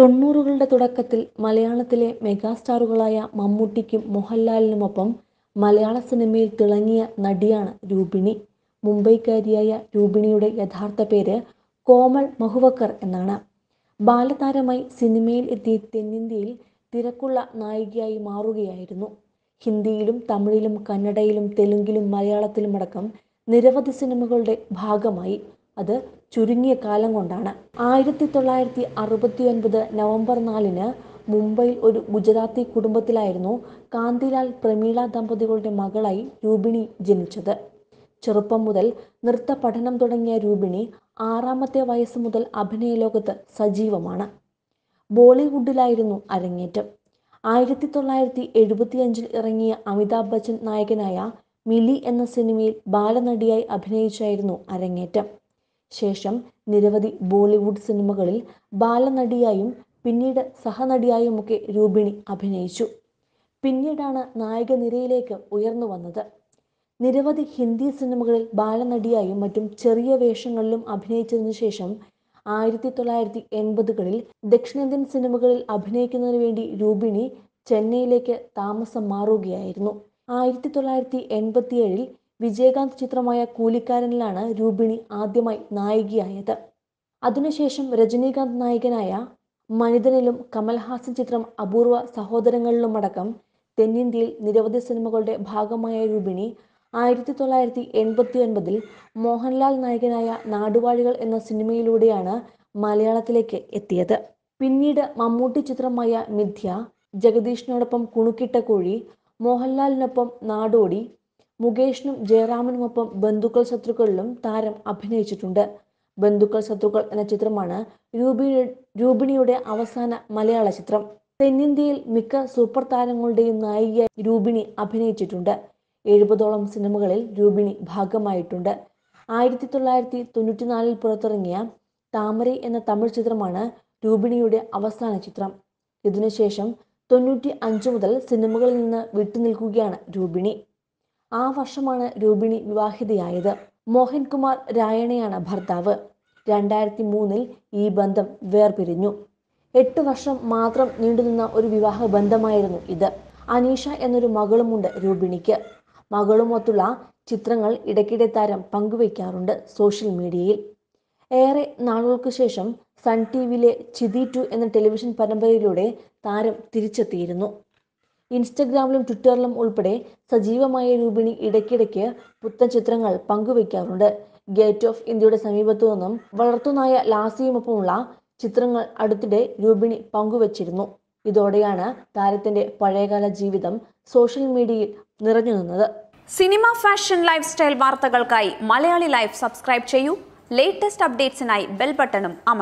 തൊണ്ണൂറുകളുടെ തുടക്കത്തിൽ മലയാളത്തിലെ മെഗാസ്റ്റാറുകളായ മമ്മൂട്ടിക്കും മോഹൻലാലിനുമൊപ്പം മലയാള സിനിമയിൽ തിളങ്ങിയ നടിയാണ് രൂപിണി മുംബൈക്കാരിയായ രൂപിണിയുടെ യഥാർത്ഥ പേര് കോമൾ മഹുവക്കർ എന്നാണ് ബാലതാരമായി സിനിമയിൽ എത്തിയ തെന്നിന്ത്യയിൽ തിരക്കുള്ള നായികയായി മാറുകയായിരുന്നു ഹിന്ദിയിലും തമിഴിലും കന്നഡയിലും തെലുങ്കിലും മലയാളത്തിലുമടക്കം നിരവധി സിനിമകളുടെ ഭാഗമായി അത് ചുരുങ്ങിയ കാലം കൊണ്ടാണ് ആയിരത്തി തൊള്ളായിരത്തി അറുപത്തി ഒൻപത് നവംബർ നാലിന് മുംബൈയിൽ ഒരു ഗുജറാത്തി കുടുംബത്തിലായിരുന്നു കാന്തിലാൽ പ്രമീള ദമ്പതികളുടെ മകളായി രൂപിണി ജനിച്ചത് ചെറുപ്പം മുതൽ നൃത്ത പഠനം തുടങ്ങിയ രൂപിണി ആറാമത്തെ വയസ്സ് മുതൽ അഭിനയ ലോകത്ത് സജീവമാണ് ബോളിവുഡിലായിരുന്നു അരങ്ങേറ്റം ആയിരത്തി തൊള്ളായിരത്തി അഞ്ചിൽ ഇറങ്ങിയ അമിതാഭ് ബച്ചൻ നായകനായ മിലി എന്ന സിനിമയിൽ ബാലനടിയായി അഭിനയിച്ചായിരുന്നു അരങ്ങേറ്റം ശേഷം നിരവധി ബോളിവുഡ് സിനിമകളിൽ ബാലനടിയായും പിന്നീട് സഹനടിയായുമൊക്കെ രൂപിണി അഭിനയിച്ചു പിന്നീടാണ് നായക നിരയിലേക്ക് ഉയർന്നു വന്നത് നിരവധി ഹിന്ദി സിനിമകളിൽ ബാലനടിയായും മറ്റും ചെറിയ വേഷങ്ങളിലും അഭിനയിച്ചതിനു ശേഷം ആയിരത്തി തൊള്ളായിരത്തി എൺപതുകളിൽ ദക്ഷിണേന്ത്യൻ സിനിമകളിൽ അഭിനയിക്കുന്നതിന് വേണ്ടി രൂപിണി ചെന്നൈയിലേക്ക് താമസം മാറുകയായിരുന്നു ആയിരത്തി തൊള്ളായിരത്തി എൺപത്തിയേഴിൽ വിജയകാന്ത് ചിത്രമായ കൂലിക്കാരനിലാണ് രൂപിണി ആദ്യമായി നായികയായത് അതിനുശേഷം രജനീകാന്ത് നായകനായ മനിതനിലും കമൽഹാസൻ ചിത്രം അപൂർവ സഹോദരങ്ങളിലുമടക്കം തെന്നിന്ത്യയിൽ നിരവധി സിനിമകളുടെ ഭാഗമായ രൂപിണി ആയിരത്തി തൊള്ളായിരത്തി എൺപത്തി ഒൻപതിൽ മോഹൻലാൽ നായകനായ നാടുവാഴികൾ എന്ന സിനിമയിലൂടെയാണ് മലയാളത്തിലേക്ക് എത്തിയത് പിന്നീട് മമ്മൂട്ടി ചിത്രമായ മിഥ്യ ജഗദീഷിനോടൊപ്പം കുണുക്കിട്ട കോഴി മോഹൻലാലിനൊപ്പം നാടോടി മുകേഷിനും ജയറാമിനുമൊപ്പം ബന്ധുക്കൾ ശത്രുക്കളിലും താരം അഭിനയിച്ചിട്ടുണ്ട് ബന്ധുക്കൾ ശത്രുക്കൾ എന്ന ചിത്രമാണ് രൂപി രൂപിണിയുടെ അവസാന മലയാള ചിത്രം തെന്നിന്ത്യയിൽ മിക്ക സൂപ്പർ താരങ്ങളുടെയും നായികയായി രൂപിണി അഭിനയിച്ചിട്ടുണ്ട് എഴുപതോളം സിനിമകളിൽ രൂപിണി ഭാഗമായിട്ടുണ്ട് ആയിരത്തി തൊള്ളായിരത്തി തൊണ്ണൂറ്റിനാലിൽ പുറത്തിറങ്ങിയ താമരൈ എന്ന തമിഴ് ചിത്രമാണ് രൂപിണിയുടെ അവസാന ചിത്രം ഇതിനുശേഷം തൊണ്ണൂറ്റി അഞ്ച് മുതൽ സിനിമകളിൽ നിന്ന് വിട്ടുനിൽക്കുകയാണ് രൂപിണി ആ വർഷമാണ് രൂപിണി വിവാഹിതയായത് മോഹൻകുമാർ രായണയാണ് ഭർത്താവ് രണ്ടായിരത്തി മൂന്നിൽ ഈ ബന്ധം വേർപിരിഞ്ഞു എട്ട് വർഷം മാത്രം നീണ്ടുനിന്ന ഒരു വിവാഹ ബന്ധമായിരുന്നു ഇത് അനീഷ എന്നൊരു മകളുമുണ്ട് രൂപിണിക്ക് മകളുമൊത്തുള്ള ചിത്രങ്ങൾ ഇടയ്ക്കിടെ താരം പങ്കുവയ്ക്കാറുണ്ട് സോഷ്യൽ മീഡിയയിൽ ഏറെ നാളുകൾക്ക് ശേഷം സൺ ടി വിയിലെ ചിതി ടു എന്ന ടെലിവിഷൻ പരമ്പരയിലൂടെ താരം തിരിച്ചെത്തിയിരുന്നു ഇൻസ്റ്റഗ്രാമിലും ട്വിറ്ററിലും ഉൾപ്പെടെ സജീവമായ രൂപിണി ഇടയ്ക്കിടയ്ക്ക് പുത്തൻ ചിത്രങ്ങൾ പങ്കുവയ്ക്കാറുണ്ട് ഗേറ്റ് ഓഫ് ഇന്ത്യയുടെ സമീപത്തു നിന്നും വളർത്തുനായ ലാസിയുമൊപ്പമുള്ള ചിത്രങ്ങൾ അടുത്തിടെ രൂപിണി പങ്കുവച്ചിരുന്നു ഇതോടെയാണ് താരത്തിന്റെ പഴയകാല ജീവിതം സോഷ്യൽ മീഡിയയിൽ നിറഞ്ഞു നിന്നത് സിനിമ ഫാഷൻ ലൈഫ് സ്റ്റൈൽ വാർത്തകൾക്കായി മലയാളി ലൈഫ് സബ്സ്ക്രൈബ് ചെയ്യൂ ലേറ്റസ്റ്റ് അപ്ഡേറ്റ്സിനായി ബെൽ ബട്ടണും അമർ